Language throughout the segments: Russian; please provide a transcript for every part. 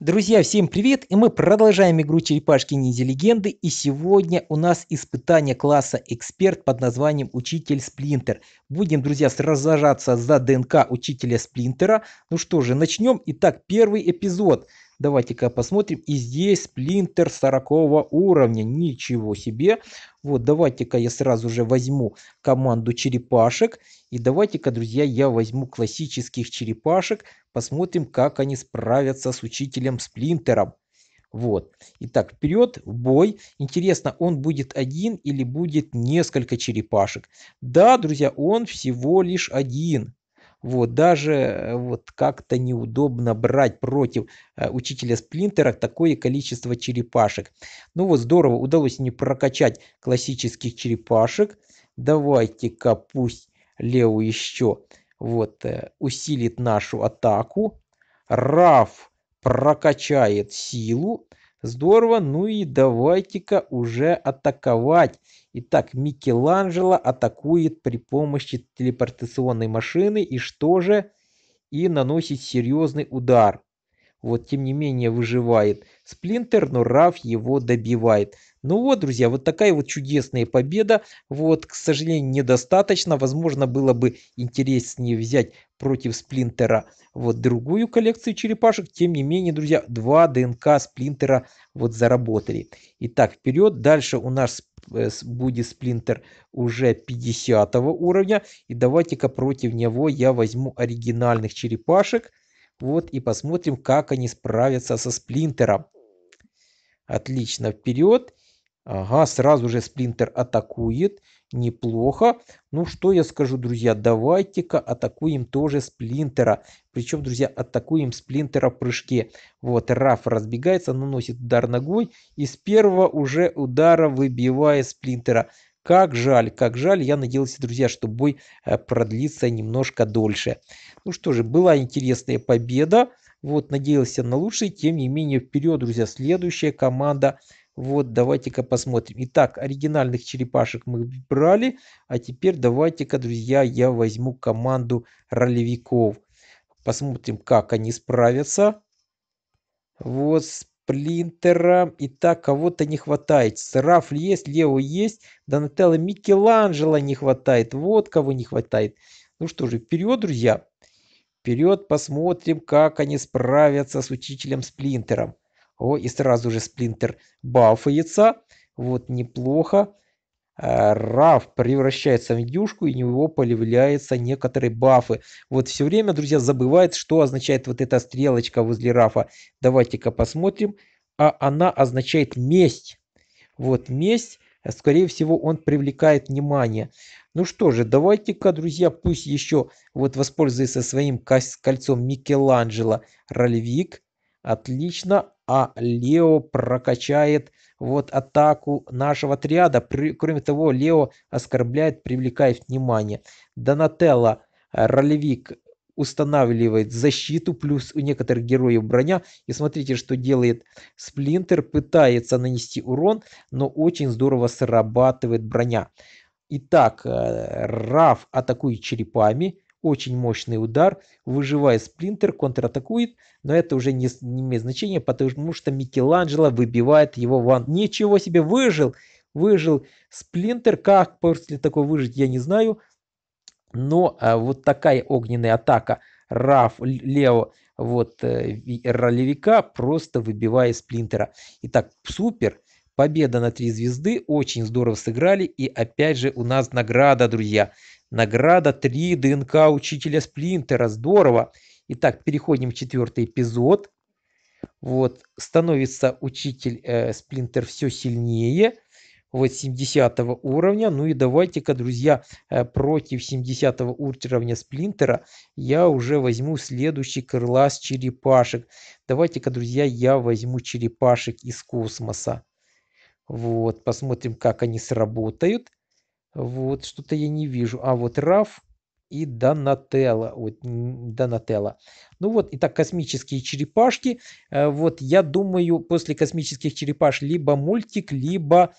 Друзья, всем привет! И мы продолжаем игру Черепашки Ниндзя Легенды. И сегодня у нас испытание класса Эксперт под названием Учитель Сплинтер. Будем, друзья, сражаться за ДНК Учителя Сплинтера. Ну что же, начнем. Итак, первый эпизод. Давайте-ка посмотрим. И здесь сплинтер 40 уровня. Ничего себе. Вот давайте-ка я сразу же возьму команду черепашек. И давайте-ка, друзья, я возьму классических черепашек. Посмотрим, как они справятся с учителем сплинтером. Вот. Итак, вперед, в бой. Интересно, он будет один или будет несколько черепашек? Да, друзья, он всего лишь один. Вот, даже э, вот как-то неудобно брать против э, учителя сплинтера такое количество черепашек. Ну вот здорово, удалось не прокачать классических черепашек. Давайте-ка пусть Лео еще вот э, усилит нашу атаку. Раф прокачает силу. Здорово, ну и давайте-ка уже атаковать Итак, Микеланджело атакует при помощи телепортационной машины и что же? И наносит серьезный удар вот, тем не менее, выживает Сплинтер, но Раф его добивает. Ну вот, друзья, вот такая вот чудесная победа. Вот, к сожалению, недостаточно. Возможно, было бы интереснее взять против Сплинтера вот другую коллекцию черепашек. Тем не менее, друзья, два ДНК Сплинтера вот заработали. Итак, вперед. Дальше у нас э, будет Сплинтер уже 50 уровня. И давайте-ка против него я возьму оригинальных черепашек. Вот и посмотрим, как они справятся со сплинтером. Отлично, вперед. Ага, сразу же сплинтер атакует. Неплохо. Ну что я скажу, друзья, давайте-ка атакуем тоже сплинтера. Причем, друзья, атакуем сплинтера в прыжке. Вот, Раф разбегается, наносит удар ногой. И с первого уже удара выбивает сплинтера. Как жаль, как жаль. Я надеялся, друзья, что бой э, продлится немножко дольше. Ну что же, была интересная победа. Вот, надеялся на лучшее. Тем не менее, вперед, друзья, следующая команда. Вот, давайте-ка посмотрим. Итак, оригинальных черепашек мы брали. А теперь давайте-ка, друзья, я возьму команду ролевиков. Посмотрим, как они справятся. Вот, Сплинтера и так кого-то не хватает. Сраф есть, Лео есть, Донателло Микеланджело не хватает. Вот кого не хватает. Ну что же, вперед, друзья. Вперед посмотрим, как они справятся с учителем Сплинтером. О, и сразу же Сплинтер бафается. Вот неплохо. Раф превращается в юшку, и у него появляются некоторые бафы. Вот все время, друзья, забывает, что означает вот эта стрелочка возле Рафа. Давайте-ка посмотрим. А она означает месть. Вот месть. Скорее всего, он привлекает внимание. Ну что же, давайте-ка, друзья, пусть еще вот воспользуется своим кольцом Микеланджело Рольвик. Отлично а Лео прокачает вот атаку нашего отряда. При, кроме того, Лео оскорбляет, привлекает внимание. Донателло, э, ролевик, устанавливает защиту, плюс у некоторых героев броня. И смотрите, что делает Сплинтер, пытается нанести урон, но очень здорово срабатывает броня. Итак, э, Раф атакует черепами, очень мощный удар, выживая сплинтер, контратакует, но это уже не, не имеет значения, потому что Микеланджело выбивает его ван. Ничего себе, выжил! Выжил сплинтер, как после такого выжить, я не знаю. Но а, вот такая огненная атака Раф Лео вот э, ролевика просто выбивая сплинтера. Итак, супер. Победа на Три звезды. Очень здорово сыграли. И опять же у нас награда, друзья. Награда 3 ДНК учителя Сплинтера. Здорово. Итак, переходим в четвертый эпизод. Вот, становится учитель э, Сплинтер все сильнее. Вот 70 уровня. Ну и давайте-ка, друзья, э, против 70 уровня Сплинтера я уже возьму следующий крылас черепашек. Давайте-ка, друзья, я возьму черепашек из космоса. Вот, посмотрим, как они сработают. Вот что-то я не вижу. А вот Раф и Донателло. Вот, Донателло. Ну вот, и так космические черепашки. Э, вот я думаю, после космических черепаш либо мультик, либо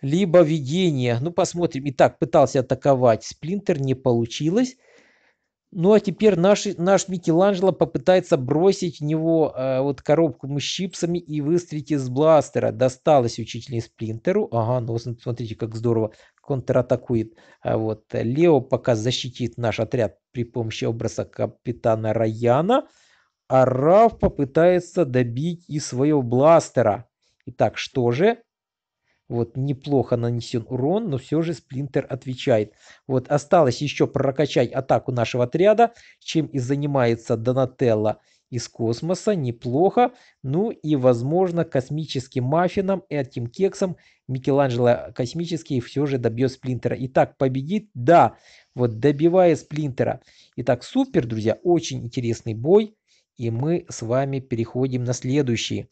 либо видение. Ну, посмотрим. Итак, пытался атаковать сплинтер, не получилось. Ну а теперь наш, наш Микеланджело попытается бросить в него э, вот коробку с чипсами и выстрелить из бластера. Досталось учителю Сплинтеру. Ага, ну смотрите, как здорово контратакует. А вот э, Лео пока защитит наш отряд при помощи образа капитана Раяна. А Рав попытается добить и своего бластера. Итак, что же? Вот неплохо нанесен урон, но все же Сплинтер отвечает. Вот осталось еще прокачать атаку нашего отряда, чем и занимается Донателло из космоса. Неплохо. Ну и, возможно, космическим маффином, этим кексом Микеланджело Космический все же добьет Сплинтера. Итак, победит? Да. Вот добивая Сплинтера. Итак, супер, друзья. Очень интересный бой. И мы с вами переходим на следующий.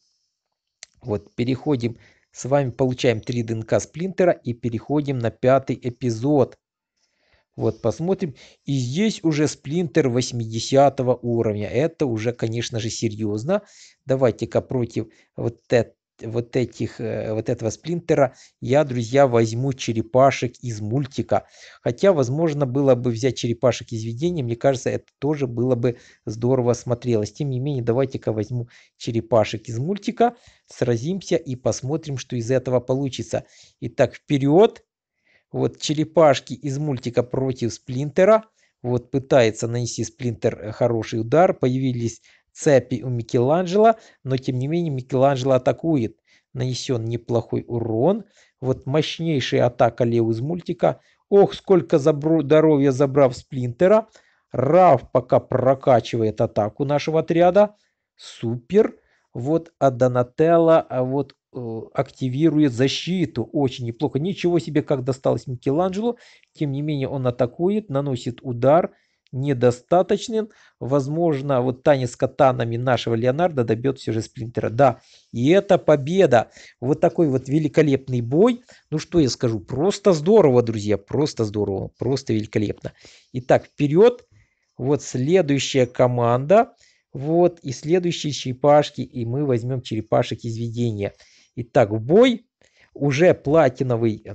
Вот переходим с вами получаем 3 ДНК сплинтера и переходим на пятый эпизод. Вот посмотрим. И здесь уже сплинтер 80 уровня. Это уже, конечно же, серьезно. Давайте-ка против вот это вот этих, э, вот этого сплинтера, я, друзья, возьму черепашек из мультика. Хотя, возможно, было бы взять черепашек из видения, мне кажется, это тоже было бы здорово смотрелось. Тем не менее, давайте-ка возьму черепашек из мультика, сразимся и посмотрим, что из этого получится. Итак, вперед! Вот черепашки из мультика против сплинтера. Вот пытается нанести сплинтер э, хороший удар. Появились цепи у Микеланджело, но тем не менее Микеланджело атакует. Нанесен неплохой урон. Вот мощнейшая атака Лео из мультика. Ох, сколько забро... здоровья забрав Сплинтера. Рав пока прокачивает атаку нашего отряда. Супер. Вот, а Донателло а вот, э, активирует защиту. Очень неплохо. Ничего себе, как досталось Микеланджело. Тем не менее, он атакует, наносит удар недостаточен. Возможно, вот танец с катанами нашего Леонардо добьет все же Сплинтера. Да, и это победа. Вот такой вот великолепный бой. Ну что я скажу, просто здорово, друзья, просто здорово, просто великолепно. Итак, вперед. Вот следующая команда. Вот и следующие черепашки. И мы возьмем черепашек изведения. Итак, в бой. Уже платиновый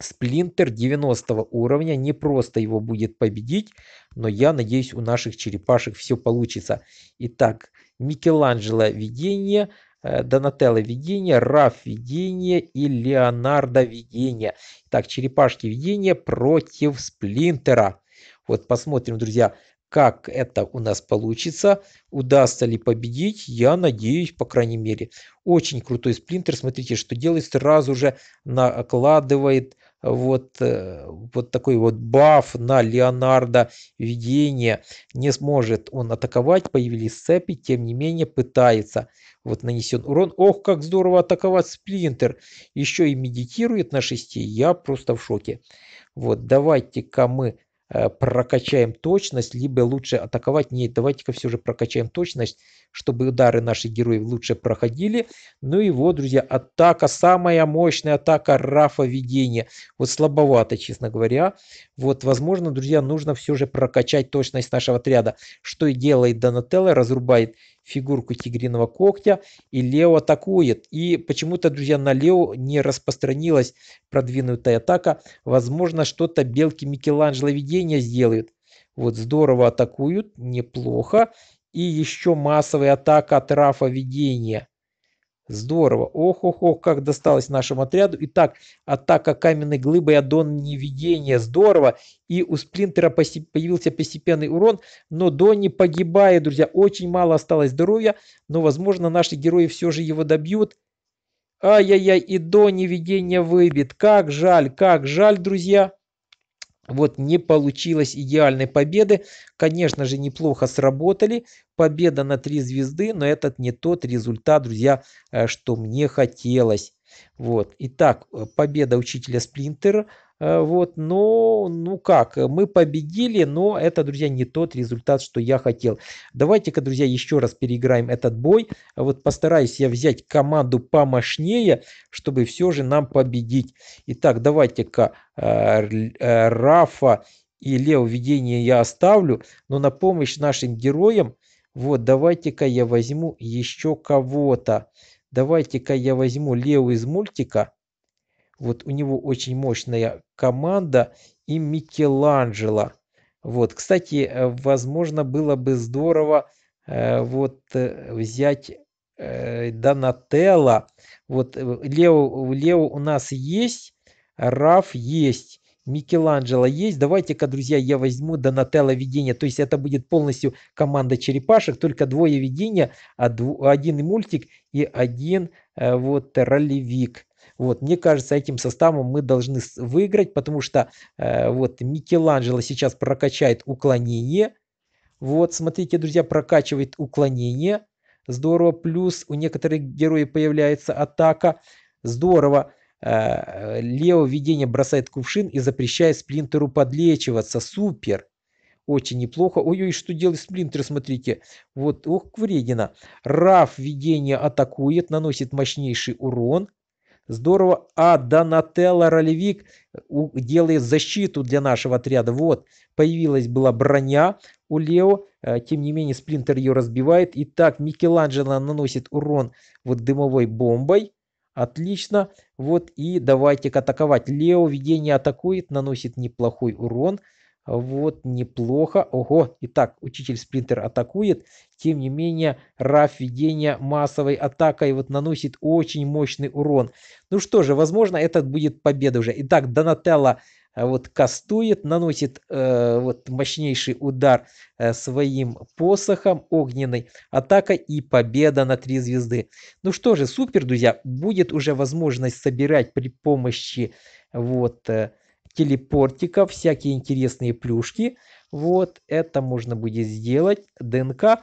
Сплинтер 90 уровня, не просто его будет победить, но я надеюсь у наших черепашек все получится. Итак, Микеланджело видение, э, Донателло видение, Раф видение и Леонардо видение. Итак, черепашки видение против Сплинтера. Вот посмотрим, друзья, как это у нас получится, удастся ли победить, я надеюсь, по крайней мере. Очень крутой сплинтер, смотрите, что делает, сразу же накладывает вот, э, вот такой вот баф на Леонардо видение. Не сможет он атаковать, появились цепи, тем не менее пытается. Вот нанесен урон. Ох, как здорово атаковать Сплинтер. Еще и медитирует на шести. Я просто в шоке. Вот, давайте-ка мы Э, прокачаем точность, либо лучше атаковать. Нет, давайте-ка все же прокачаем точность, чтобы удары наших героев лучше проходили. Ну и вот, друзья, атака, самая мощная атака Рафа Видения. Вот слабовато, честно говоря. Вот, возможно, друзья, нужно все же прокачать точность нашего отряда. Что и делает Донателло, разрубает фигурку тигриного когтя, и Лео атакует. И почему-то, друзья, на Лео не распространилась продвинутая атака. Возможно, что-то белки Микеланджело видения сделают. Вот здорово атакуют, неплохо. И еще массовая атака от Рафа видения. Здорово. Ох, ох, ох, как досталось нашему отряду. Итак, атака каменной глыбы и аддон невидения. Здорово. И у сплинтера появился постепенный урон, но Донни погибает, друзья. Очень мало осталось здоровья, но, возможно, наши герои все же его добьют. Ай-яй-яй, и Донни видение выбит. Как жаль, как жаль, друзья вот не получилось идеальной победы. Конечно же, неплохо сработали. Победа на 3 звезды, но этот не тот результат, друзья, э, что мне хотелось. Вот. Итак, э, победа учителя Сплинтера Э, вот, но, ну как, э, мы победили, но это, друзья, не тот результат, что я хотел. Давайте-ка, друзья, еще раз переиграем этот бой. Вот постараюсь я взять команду помощнее, чтобы все же нам победить. Итак, давайте-ка э, Рафа и Лео видение я оставлю, но на помощь нашим героям, вот, давайте-ка я возьму еще кого-то. Давайте-ка я возьму Лео из мультика. Вот у него очень мощная команда и Микеланджело. Вот, кстати, э, возможно, было бы здорово э, вот э, взять Донателло. Вот Лео, Лео у нас есть, Раф есть. Микеланджело есть. Давайте-ка, друзья, я возьму Донателло видение. То есть это будет полностью команда черепашек, только двое видения, а один мультик и один вот ролевик. Вот, мне кажется, этим составом мы должны выиграть, потому что э, вот Микеланджело сейчас прокачает уклонение. Вот, смотрите, друзья, прокачивает уклонение. Здорово. Плюс у некоторых героев появляется атака. Здорово. Э, Лео видение бросает кувшин и запрещает сплинтеру подлечиваться. Супер очень неплохо. Ой-ой, что делает сплинтер, смотрите. Вот, ох, вредина. Раф видение атакует, наносит мощнейший урон. Здорово. А, Донателло Ролевик делает защиту для нашего отряда. Вот, появилась была броня у Лео. Э, тем не менее, Сплинтер ее разбивает. Итак, Микеланджело наносит урон вот дымовой бомбой. Отлично. Вот и давайте-ка атаковать. Лео видение атакует, наносит неплохой урон. Вот, неплохо. Ого. Итак, учитель Сплинтер атакует. Тем не менее, Раф ведения массовой атакой вот наносит очень мощный урон. Ну что же, возможно, это будет победа уже. Итак, Донателло э, вот кастует, наносит э, вот мощнейший удар э, своим посохом огненной атакой и победа на три звезды. Ну что же, супер, друзья, будет уже возможность собирать при помощи вот э, телепортиков всякие интересные плюшки. Вот это можно будет сделать. ДНК.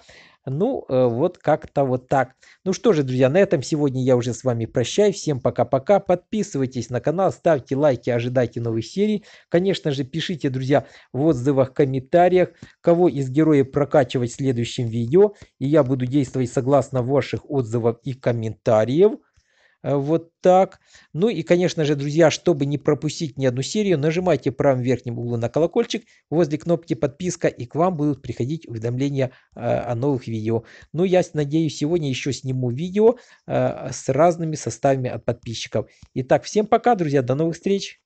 Ну, э, вот как-то вот так. Ну что же, друзья, на этом сегодня я уже с вами прощаюсь. Всем пока-пока. Подписывайтесь на канал, ставьте лайки, ожидайте новых серий. Конечно же, пишите, друзья, в отзывах, комментариях, кого из героев прокачивать в следующем видео. И я буду действовать согласно ваших отзывов и комментариев. Э, вот так. Ну и, конечно же, друзья, чтобы не пропустить ни одну серию, нажимайте в правом верхнем углу на колокольчик возле кнопки подписка, и к вам будут приходить уведомления э, о новых видео. Ну, я надеюсь, сегодня еще сниму видео э, с разными составами от подписчиков. Итак, всем пока, друзья, до новых встреч!